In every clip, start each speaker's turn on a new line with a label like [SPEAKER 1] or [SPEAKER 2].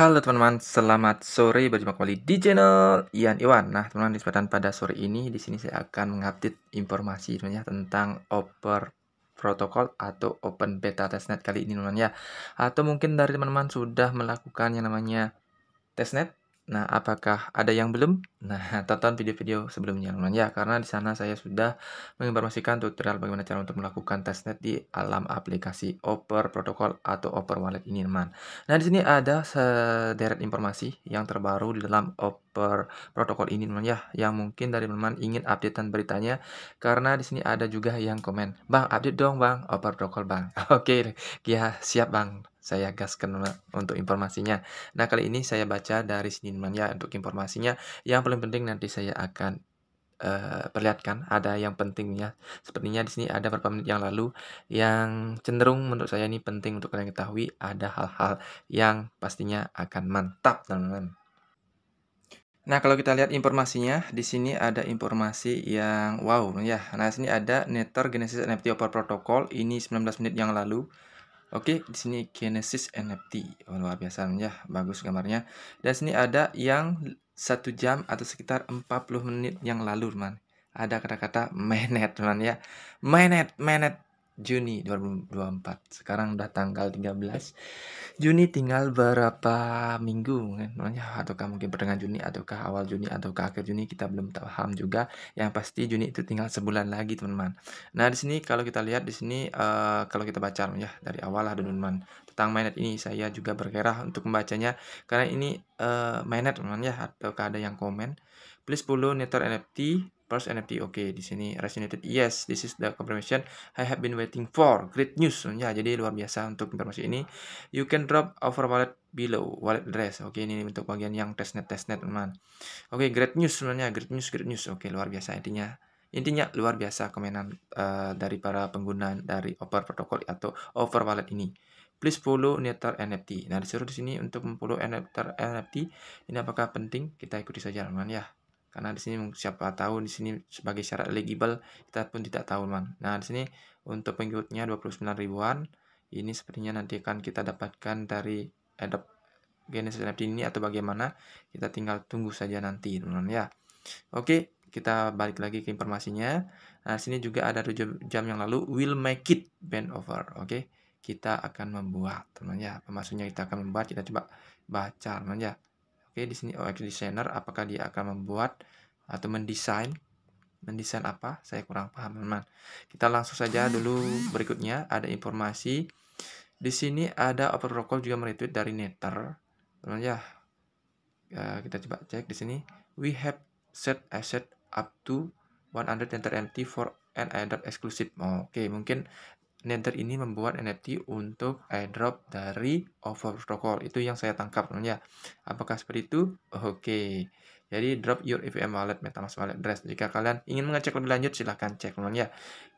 [SPEAKER 1] Halo teman-teman, selamat sore berjumpa kembali di channel Ian Iwan. Nah, teman-teman di kesempatan pada sore ini di sini saya akan mengupdate informasi sebenarnya tentang Oper Protocol atau Open Beta Testnet kali ini teman-teman ya. Atau mungkin dari teman-teman sudah melakukan yang namanya testnet Nah, apakah ada yang belum? Nah, tonton video-video sebelumnya teman-teman nah, ya, karena di sana saya sudah menginformasikan tutorial bagaimana cara untuk melakukan testnet di alam aplikasi Oper Protocol atau Oper Wallet ini, teman. Nah, di sini ada sederet informasi yang terbaru di dalam Oper Protocol ini, teman ya, yang mungkin dari teman ingin update dan beritanya karena di sini ada juga yang komen, "Bang, update dong, Bang, Oper Protocol, Bang." Oke, ya siap, Bang saya gaskan untuk informasinya. Nah, kali ini saya baca dari Senin Ya untuk informasinya. Yang paling penting nanti saya akan Uh, perlihatkan ada yang pentingnya sepertinya di sini ada beberapa menit yang lalu yang cenderung menurut saya ini penting untuk kalian ketahui ada hal-hal yang pastinya akan mantap teman-teman Nah, kalau kita lihat informasinya, di sini ada informasi yang wow ya. Nah, sini ada Nether Genesis NFT Over Protocol ini 19 menit yang lalu. Oke, di sini Genesis NFT. Oh, luar biasa ya, bagus gambarnya. Dan sini ada yang satu jam atau sekitar 40 menit yang lalu, man. Ada kata-kata menet, man ya. Menet, menet Juni 2024. Sekarang udah tanggal 13 Juni tinggal berapa minggu kan? ataukah mungkin pertengahan Juni ataukah awal Juni ataukah akhir Juni kita belum tahu. paham juga. Yang pasti Juni itu tinggal sebulan lagi, teman-teman. Nah, di sini kalau kita lihat di sini uh, kalau kita baca ya dari awal lah teman-teman. Tentang mainet ini saya juga bergerak untuk membacanya karena ini uh, eh, mainet teman-teman ya ataukah ada yang komen. Please follow netter NFT First NFT, oke, okay, di sini resonated, yes, this is the confirmation I have been waiting for, great news, ya, jadi luar biasa untuk informasi ini. You can drop over wallet below, wallet address, oke, okay, ini untuk bagian yang testnet, testnet, teman. Oke, okay, great news sebenarnya, great news, great news, oke, okay, luar biasa intinya intinya luar biasa kemenangan uh, eh, dari para pengguna dari Over Protocol atau Over Wallet ini. Please follow Neter NFT. Nah, disuruh di sini untuk memfollow Neter NFT. Ini apakah penting? Kita ikuti saja, teman ya karena di sini siapa tahu di sini sebagai syarat eligible kita pun tidak tahu man Nah, di sini untuk pengikutnya 29 ribuan ini sepertinya nanti akan kita dapatkan dari Adobe Genesis NFT ini atau bagaimana kita tinggal tunggu saja nanti teman-teman ya. Oke, kita balik lagi ke informasinya. Nah, sini juga ada 7 jam yang lalu will make it bend over. Oke, kita akan membuat teman-teman ya. pemasuknya kita akan membuat, kita coba baca teman-teman ya. Oke, di sini UX designer apakah dia akan membuat atau mendesain mendesain apa? Saya kurang paham, teman. Kita langsung saja dulu berikutnya ada informasi. Di sini ada Open Protocol juga meretweet dari Nether. Teman ya. ya. kita coba cek di sini. We have set asset up to 100 enter empty for an added exclusive. Oh, Oke, okay. mungkin Nether ini membuat NFT untuk airdrop dari over protocol. Itu yang saya tangkap ya. Apakah seperti itu? Oke. Okay. Jadi drop your EVM wallet MetaMask wallet address. Jika kalian ingin mengecek lebih lanjut silahkan cek ya.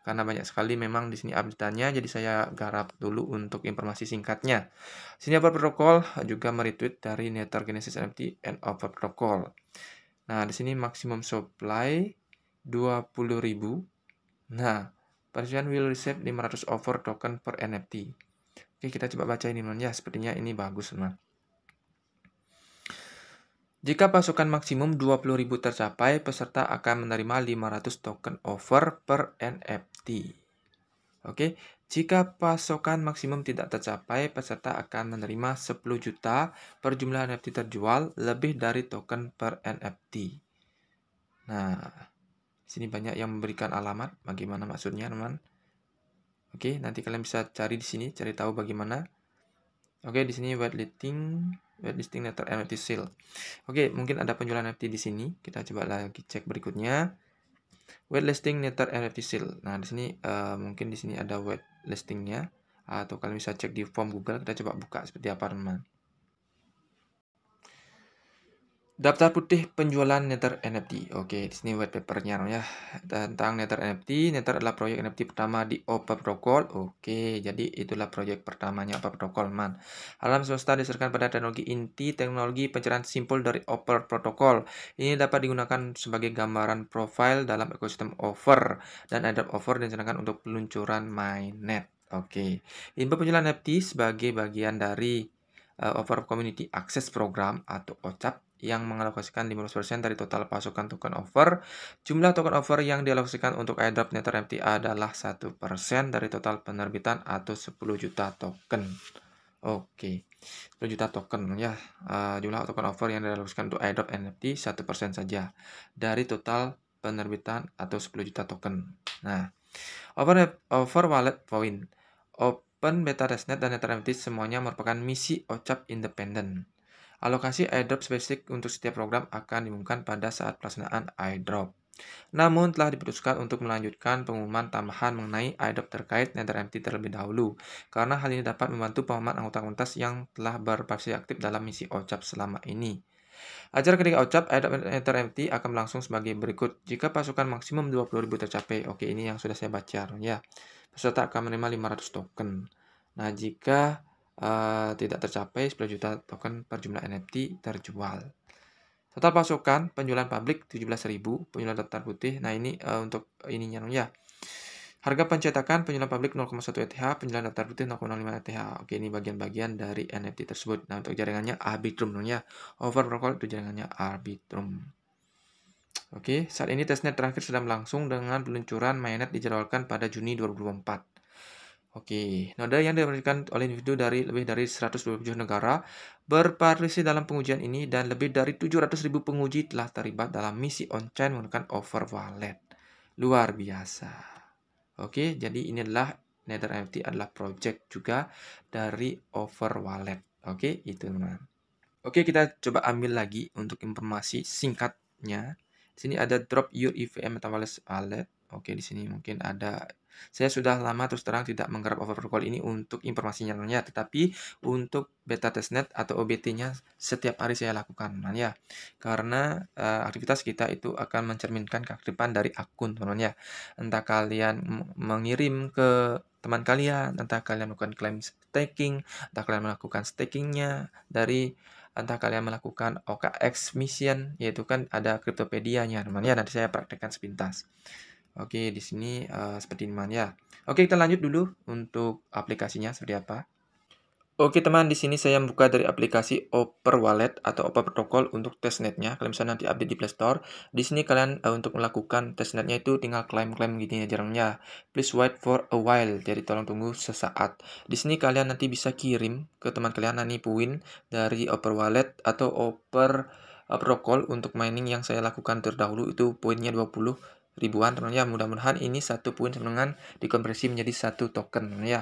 [SPEAKER 1] Karena banyak sekali memang di sini update-nya jadi saya garap dulu untuk informasi singkatnya. Sini over protocol juga meretweet dari Nether Genesis NFT and over protocol. Nah, di sini maksimum supply 20.000. Nah, Persian will receive 500 over token per NFT. Oke, kita coba baca ini teman. Ya, sepertinya ini bagus teman. Jika pasokan maksimum 20.000 tercapai, peserta akan menerima 500 token over per NFT. Oke, jika pasokan maksimum tidak tercapai, peserta akan menerima 10 juta per jumlah NFT terjual lebih dari token per NFT. Nah, sini banyak yang memberikan alamat bagaimana maksudnya teman oke nanti kalian bisa cari di sini cari tahu bagaimana oke di sini whitelisting listing letter NFT sale oke mungkin ada penjualan NFT di sini kita coba lagi cek berikutnya listing letter NFT sale nah di sini uh, mungkin di sini ada listingnya atau kalian bisa cek di form Google kita coba buka seperti apa teman Daftar putih penjualan Nether NFT. Oke, di sini white papernya ya tentang Nether NFT. Nether adalah proyek NFT pertama di OPA Protocol. Oke, jadi itulah proyek pertamanya OPA Protocol man. Alam semesta diserahkan pada teknologi inti, teknologi pencerahan simpul dari OPA Protocol. Ini dapat digunakan sebagai gambaran profil dalam ekosistem over dan Adapt over direncanakan untuk peluncuran mainnet. Oke, info penjualan NFT sebagai bagian dari uh, eh, Over Community Access Program atau OCAP yang mengalokasikan 15% dari total pasokan token offer. Jumlah token offer yang dialokasikan untuk airdrop Nether MTA adalah 1% dari total penerbitan atau 10 juta token. Oke, okay. 10 juta token ya. Uh, jumlah token offer yang dialokasikan untuk airdrop NFT 1% saja dari total penerbitan atau 10 juta token. Nah, over, over wallet point. Open Beta Testnet dan MT semuanya merupakan misi OCAP independen. Alokasi airdrop spesifik untuk setiap program akan diumumkan pada saat pelaksanaan airdrop. Namun telah diputuskan untuk melanjutkan pengumuman tambahan mengenai airdrop terkait nether empty terlebih dahulu, karena hal ini dapat membantu pemahaman anggota komunitas yang telah berpartisipasi aktif dalam misi OCAP selama ini. Acara ketika OCAP, airdrop empty akan berlangsung sebagai berikut. Jika pasukan maksimum 20.000 tercapai, oke ini yang sudah saya baca ya, peserta akan menerima 500 token. Nah, jika uh, tidak tercapai 10 juta token per jumlah NFT terjual. Total pasokan penjualan publik 17.000, penjualan daftar putih. Nah, ini uh, untuk ininya ya. Harga pencetakan penjualan publik 0,1 ETH, penjualan daftar putih 0,05 ETH. Oke, ini bagian-bagian dari NFT tersebut. Nah, untuk jaringannya Arbitrum ya. Over protocol itu jaringannya Arbitrum. Oke, saat ini testnet terakhir sedang berlangsung dengan peluncuran mainnet dijadwalkan pada Juni 2024. Oke, noda nah, yang diberikan oleh individu dari lebih dari 127 negara berpartisipasi dalam pengujian ini dan lebih dari 700.000 penguji telah terlibat dalam misi on-chain menggunakan over wallet. Luar biasa. Oke, jadi inilah adalah Nether NFT adalah project juga dari over wallet. Oke, itu teman. Oke, kita coba ambil lagi untuk informasi singkatnya. Di sini ada drop your EVM Metamask wallet Oke, di sini mungkin ada saya sudah lama terus terang tidak menggarap over protocol ini untuk teman ya. tetapi untuk beta testnet atau OBT-nya setiap hari saya lakukan, teman ya. Karena uh, aktivitas kita itu akan mencerminkan keaktifan dari akun, teman ya. Entah kalian mengirim ke teman kalian, entah kalian melakukan claim staking, entah kalian melakukan stakingnya dari entah kalian melakukan OKX mission yaitu kan ada kriptopedianya ya nanti saya praktekkan sepintas Oke, di sini uh, seperti teman ya. Oke, kita lanjut dulu untuk aplikasinya seperti apa. Oke teman, di sini saya membuka dari aplikasi Oper Wallet atau Oper Protocol untuk testnetnya. Kalian bisa nanti update di Play Store. Di sini kalian uh, untuk melakukan testnetnya itu tinggal klaim-klaim gini aja ya jarangnya. Please wait for a while, jadi tolong tunggu sesaat. Di sini kalian nanti bisa kirim ke teman kalian nani puin dari Oper Wallet atau Oper uh, eh, Protocol untuk mining yang saya lakukan terdahulu itu poinnya 20 ribuan teman teman ya mudah-mudahan ini satu poin teman-teman dikonversi menjadi satu token teman ya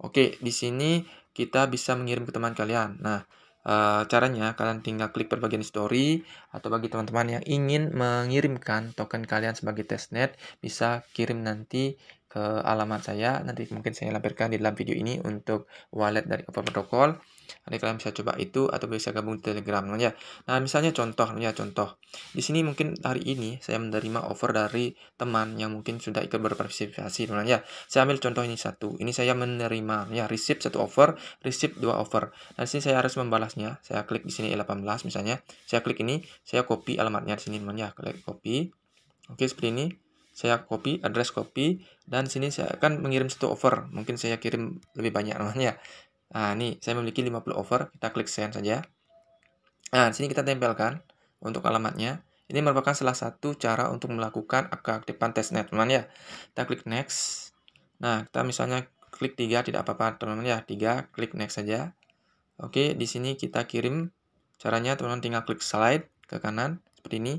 [SPEAKER 1] oke di sini kita bisa mengirim ke teman kalian nah e, caranya kalian tinggal klik perbagian story atau bagi teman-teman yang ingin mengirimkan token kalian sebagai testnet bisa kirim nanti ke alamat saya nanti mungkin saya lampirkan di dalam video ini untuk wallet dari Open Protocol Nanti kalian bisa coba itu atau bisa gabung di Telegram ya. Nah, misalnya contoh ya contoh. Di sini mungkin hari ini saya menerima offer dari teman yang mungkin sudah ikut berpartisipasi ya. Saya ambil contoh ini satu. Ini saya menerima ya receive satu offer, receive dua offer. Nah, di sini saya harus membalasnya. Saya klik di sini 18 misalnya. Saya klik ini, saya copy alamatnya di sini ya. Klik copy. Oke, seperti ini saya copy address copy dan sini saya akan mengirim satu offer mungkin saya kirim lebih banyak namanya Nah, ini saya memiliki 50 over, kita klik send saja. Nah, di sini kita tempelkan untuk alamatnya. Ini merupakan salah satu cara untuk melakukan keaktifan testnet, teman ya. Kita klik next. Nah, kita misalnya klik 3 tidak apa-apa, teman-teman ya. 3 klik next saja. Oke, di sini kita kirim caranya teman-teman tinggal klik slide ke kanan seperti ini.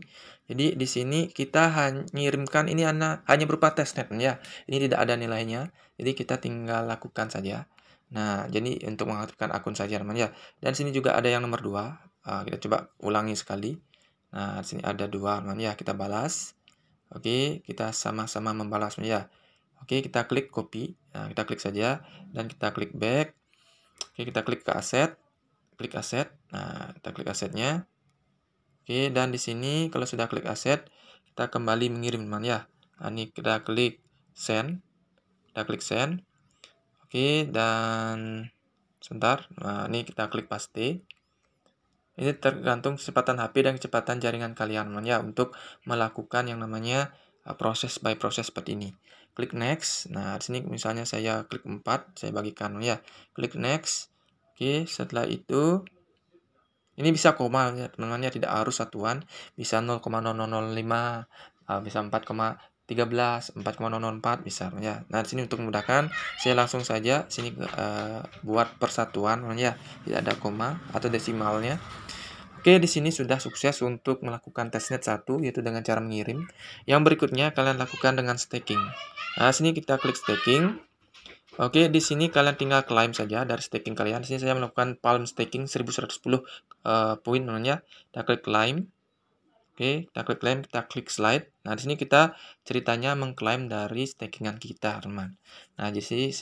[SPEAKER 1] Jadi di sini kita hanya mengirimkan ini hanya hanya berupa testnet ya. Ini tidak ada nilainya. Jadi kita tinggal lakukan saja. Nah, jadi untuk mengaktifkan akun saja teman ya. Dan sini juga ada yang nomor 2. Uh, ah, kita coba ulangi sekali. Nah, di sini ada dua teman ya, kita balas. Oke, kita sama-sama membalas teman ya. Oke, kita klik copy. Nah, kita klik saja dan kita klik back. Oke, kita klik ke aset. Klik aset. Nah, kita klik asetnya. Oke, dan di sini kalau sudah klik aset, kita kembali mengirim teman ya. Nah, ini kita klik send. Kita klik send. Oke, dan sebentar. Nah, ini kita klik pasti. Ini tergantung kecepatan HP dan kecepatan jaringan kalian ya untuk melakukan yang namanya uh, proses by proses seperti ini. Klik next. Nah, di sini misalnya saya klik 4, saya bagikan ya. Klik next. Oke, setelah itu ini bisa koma ya, teman-teman ya tidak harus satuan, bisa 0,0005 uh, bisa 4,000 13 4,004 misalnya nah sini untuk memudahkan saya langsung saja sini uh, buat persatuan ya tidak ada koma atau desimalnya Oke, di sini sudah sukses untuk melakukan testnet 1 yaitu dengan cara mengirim. Yang berikutnya kalian lakukan dengan staking. Nah, sini kita klik staking. Oke, di sini kalian tinggal klaim saja dari staking kalian. Di sini saya melakukan palm staking 1110 uh, eh, poin namanya. Kita klik klaim. Oke, kita klik claim, kita klik slide. Nah, di sini kita ceritanya mengklaim dari stakingan kita, teman. Nah, di sini,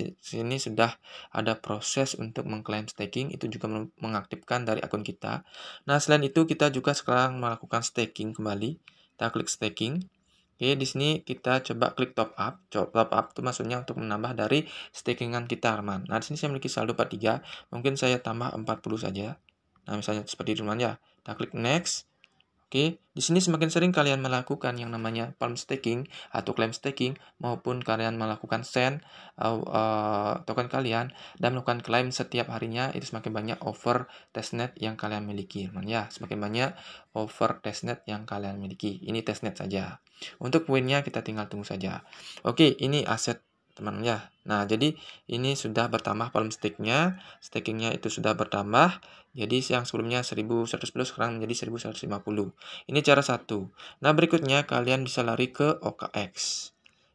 [SPEAKER 1] sudah ada proses untuk mengklaim staking, itu juga mengaktifkan dari akun kita. Nah, selain itu kita juga sekarang melakukan staking kembali. Kita klik staking. Oke, di sini kita coba klik top up. Top up itu maksudnya untuk menambah dari stakingan kita, teman. Nah, di sini saya memiliki saldo 43, mungkin saya tambah 40 saja. Nah, misalnya seperti itu, teman ya. Kita klik next. Oke, di sini semakin sering kalian melakukan yang namanya palm staking atau claim staking maupun kalian melakukan send uh, uh, token kalian dan melakukan claim setiap harinya itu semakin banyak over testnet yang kalian miliki. Ya, semakin banyak over testnet yang kalian miliki. Ini testnet saja. Untuk poinnya kita tinggal tunggu saja. Oke, ini aset temannya. Nah, jadi ini sudah bertambah palm sticknya, stakingnya itu sudah bertambah. Jadi yang sebelumnya 1110 sekarang menjadi 1150. Ini cara satu. Nah, berikutnya kalian bisa lari ke OKX.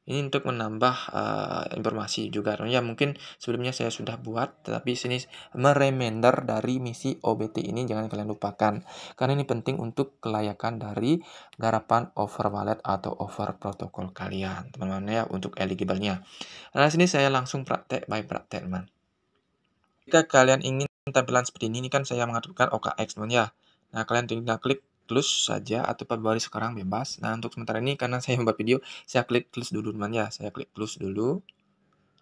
[SPEAKER 1] Ini untuk menambah uh, informasi juga. Ya mungkin sebelumnya saya sudah buat, tetapi sini meremender dari misi OBT ini jangan kalian lupakan. Karena ini penting untuk kelayakan dari garapan over wallet atau over protokol kalian, teman-teman ya untuk eligible-nya. Nah, sini saya langsung praktek by praktek, teman. Jika kalian ingin tampilan seperti ini, ini kan saya mengaturkan OKX, teman ya. Nah, kalian tinggal klik close saja atau Februari sekarang bebas. Nah, untuk sementara ini karena saya membuat video, saya klik close dulu teman ya. Saya klik close dulu.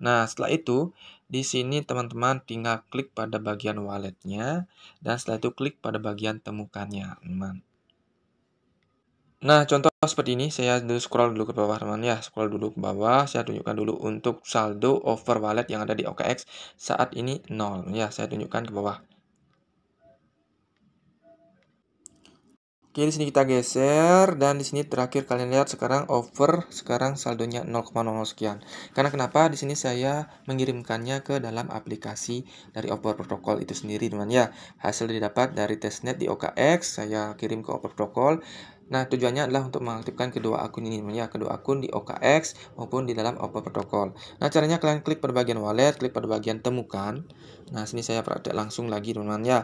[SPEAKER 1] Nah, setelah itu di sini teman-teman tinggal klik pada bagian walletnya dan setelah itu klik pada bagian temukannya, teman. Nah, contoh seperti ini, saya dulu scroll dulu ke bawah teman ya, scroll dulu ke bawah, saya tunjukkan dulu untuk saldo over wallet yang ada di OKX saat ini 0 ya, saya tunjukkan ke bawah. Oke, di sini kita geser dan di sini terakhir kalian lihat sekarang over, sekarang saldonya 0,00 sekian. Karena kenapa? Di sini saya mengirimkannya ke dalam aplikasi dari Over Protocol itu sendiri, teman ya. Hasil didapat dari testnet di OKX, saya kirim ke Over Protocol Nah, tujuannya adalah untuk mengaktifkan kedua akun ini, ya, kedua akun di OKX maupun di dalam Oppo Protocol. Nah, caranya kalian klik pada bagian wallet, klik pada bagian temukan. Nah, sini saya praktek langsung lagi, teman-teman ya.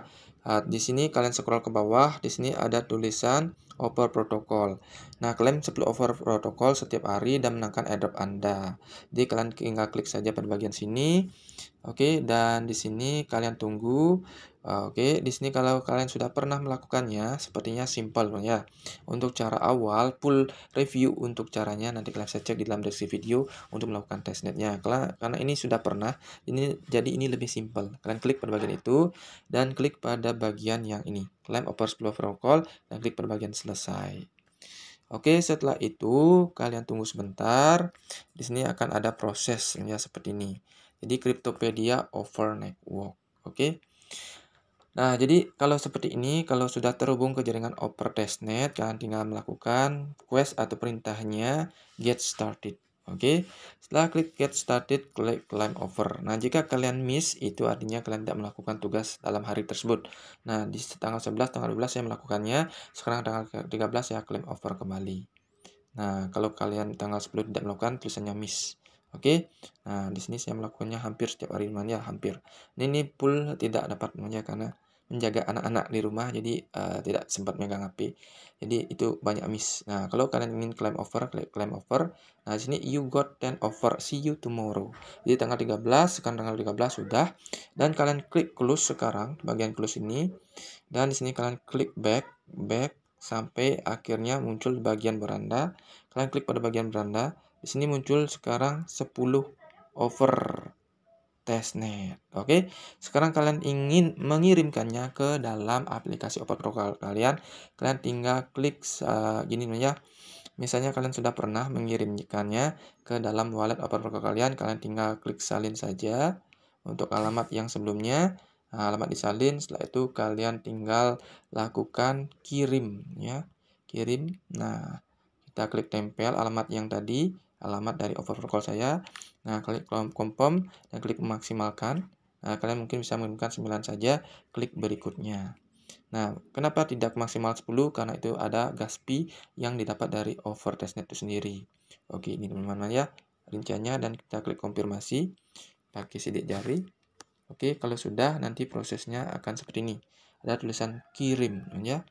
[SPEAKER 1] Nah, di sini kalian scroll ke bawah, di sini ada tulisan over Protocol. Nah, kalian sebelum over Protocol setiap hari dan menangkan airdrop Anda. Jadi kalian tinggal klik saja pada bagian sini. Oke, dan di sini kalian tunggu Ah, oke, di sini kalau kalian sudah pernah melakukannya, sepertinya simple ya. Untuk cara awal, full review untuk caranya nanti kalian bisa cek di dalam deskripsi video untuk melakukan testnetnya. Karena ini sudah pernah, ini jadi ini lebih simple. Kalian klik pada bagian itu dan klik pada bagian yang ini, claim overflow protocol dan klik pada bagian selesai. Oke, setelah itu kalian tunggu sebentar. Di sini akan ada proses ya seperti ini. Jadi Cryptopedia over network. Oke. Nah, jadi kalau seperti ini, kalau sudah terhubung ke jaringan Opera Testnet, kalian tinggal melakukan quest atau perintahnya get started. Oke, okay? setelah klik get started, klik climb over. Nah, jika kalian miss, itu artinya kalian tidak melakukan tugas dalam hari tersebut. Nah, di tanggal 11, tanggal 12 saya melakukannya, sekarang tanggal 13 saya climb over kembali. Nah, kalau kalian tanggal 10 tidak melakukan, tulisannya miss. Oke, okay? nah di sini saya melakukannya hampir setiap hari ya hampir. Ini, ini full tidak dapat manja karena menjaga anak-anak di rumah jadi uh, tidak sempat megang HP jadi itu banyak miss nah kalau kalian ingin claim over klik claim over nah sini you got 10 over see you tomorrow jadi tanggal 13 sekarang tanggal 13 sudah dan kalian klik close sekarang bagian close ini dan di sini kalian klik back back sampai akhirnya muncul di bagian beranda kalian klik pada bagian beranda di sini muncul sekarang 10 over testnet. Oke, sekarang kalian ingin mengirimkannya ke dalam aplikasi Open protocol kalian. Kalian tinggal klik uh, gini namanya. Misalnya kalian sudah pernah mengirimkannya ke dalam wallet Open protocol kalian, kalian tinggal klik salin saja untuk alamat yang sebelumnya. Nah, alamat disalin, setelah itu kalian tinggal lakukan kirim ya. Kirim. Nah, kita klik tempel alamat yang tadi alamat dari call saya. Nah, klik kolom confirm dan klik memaksimalkan. Nah, kalian mungkin bisa menggunakan 9 saja, klik berikutnya. Nah, kenapa tidak maksimal 10? Karena itu ada gas P yang didapat dari over testnet itu sendiri. Oke, ini teman-teman ya rinciannya dan kita klik konfirmasi pakai sidik jari. Oke, kalau sudah nanti prosesnya akan seperti ini. Ada tulisan kirim ya.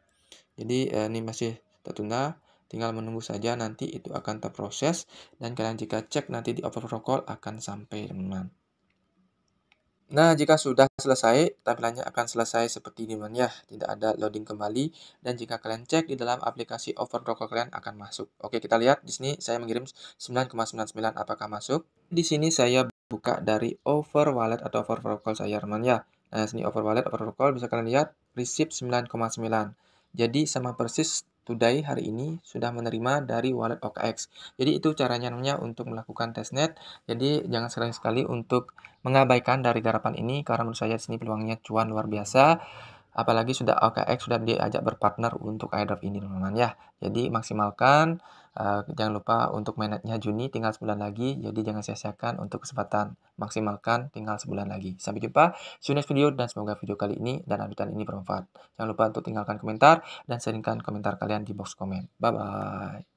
[SPEAKER 1] Jadi eh, ini masih tertunda Tinggal menunggu saja nanti itu akan terproses dan kalian jika cek nanti di Over protocol akan sampai teman. Nah, jika sudah selesai, tampilannya akan selesai seperti ini, teman ya. Tidak ada loading kembali dan jika kalian cek di dalam aplikasi Over Protocol kalian akan masuk. Oke, kita lihat di sini saya mengirim 9,99 apakah masuk. Di sini saya buka dari Over Wallet atau Over Protocol saya, teman ya. Nah, sini Over Wallet, Over Protocol bisa kalian lihat receipt 9,9. Jadi sama persis today hari ini sudah menerima dari wallet OKX. Jadi itu caranya namanya untuk melakukan testnet. Jadi jangan sekali-sekali untuk mengabaikan dari garapan ini karena menurut saya sini peluangnya cuan luar biasa apalagi sudah OKX sudah diajak berpartner untuk airdrop ini teman-teman ya jadi maksimalkan uh, jangan lupa untuk mainnya Juni tinggal sebulan lagi jadi jangan sia-siakan untuk kesempatan maksimalkan tinggal sebulan lagi sampai jumpa see you next video dan semoga video kali ini dan updatean ini bermanfaat jangan lupa untuk tinggalkan komentar dan sharingkan komentar kalian di box komen bye bye